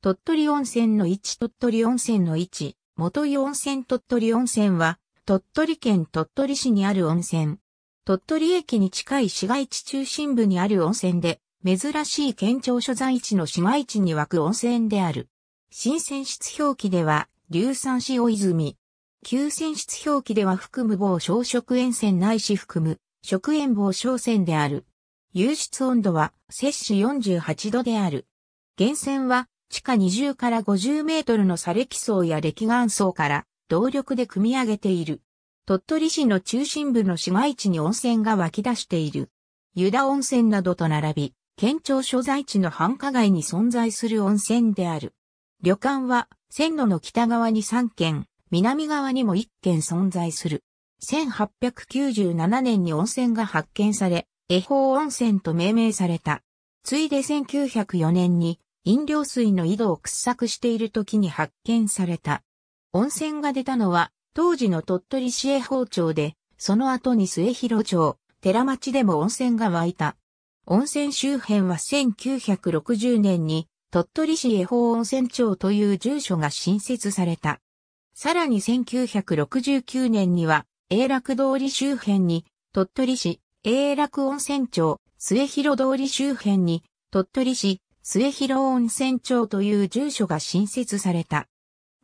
鳥取温泉の位置鳥取温泉の位置、元湯温泉鳥取温泉は、鳥取県鳥取市にある温泉。鳥取駅に近い市街地中心部にある温泉で、珍しい県庁所在地の市街地に湧く温泉である。新泉質表記では、硫酸塩泉。旧泉質表記では含む某小食塩泉ないし含む、食塩某小泉である。湧出温度は摂氏48度である。源泉は地下20から50メートルの砂礫層や礫岩層から動力で組み上げている。鳥取市の中心部の市街地に温泉が湧き出している。湯田温泉などと並び、県庁所在地の繁華街に存在する温泉である。旅館は線路の北側に3軒、南側にも1軒存在する。1897年に温泉が発見され、恵方温泉と命名された。ついで1904年に飲料水の井戸を掘削している時に発見された。温泉が出たのは、当時の鳥取市営包町で、その後に末広町、寺町でも温泉が湧いた。温泉周辺は1960年に、鳥取市営法温泉町という住所が新設された。さらに1969年には、永楽通り周辺に、鳥取市、永楽温泉町、末広通り周辺に、鳥取市、末広温泉町という住所が新設された。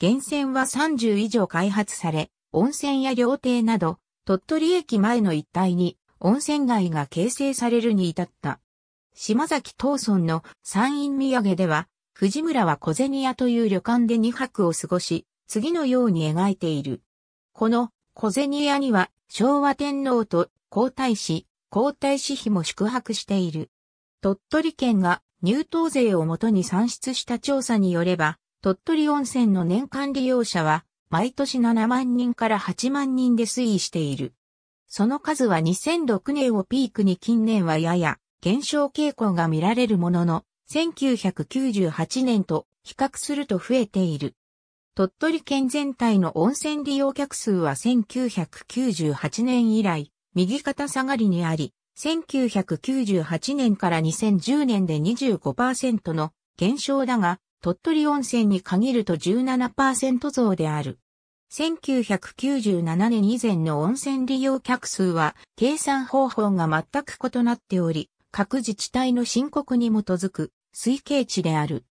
源泉は30以上開発され、温泉や料亭など、鳥取駅前の一帯に温泉街が形成されるに至った。島崎東村の山陰土産では、藤村は小銭屋という旅館で2泊を過ごし、次のように描いている。この小銭屋には昭和天皇と皇太子、皇太子妃も宿泊している。鳥取県が入湯税をもとに算出した調査によれば、鳥取温泉の年間利用者は、毎年7万人から8万人で推移している。その数は2006年をピークに近年はやや減少傾向が見られるものの、1998年と比較すると増えている。鳥取県全体の温泉利用客数は1998年以来、右肩下がりにあり、1998年から2010年で25%の減少だが、鳥取温泉に限ると17%増である。1997年以前の温泉利用客数は計算方法が全く異なっており、各自治体の申告に基づく推計値である。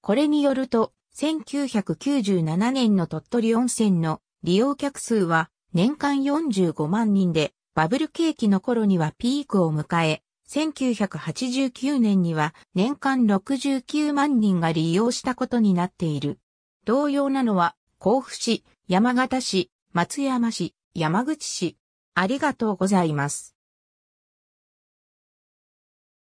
これによると、1997年の鳥取温泉の利用客数は年間45万人で、バブル景気の頃にはピークを迎え、1989年には年間69万人が利用したことになっている。同様なのは、甲府市、山形市、松山市、山口市。ありがとうございます。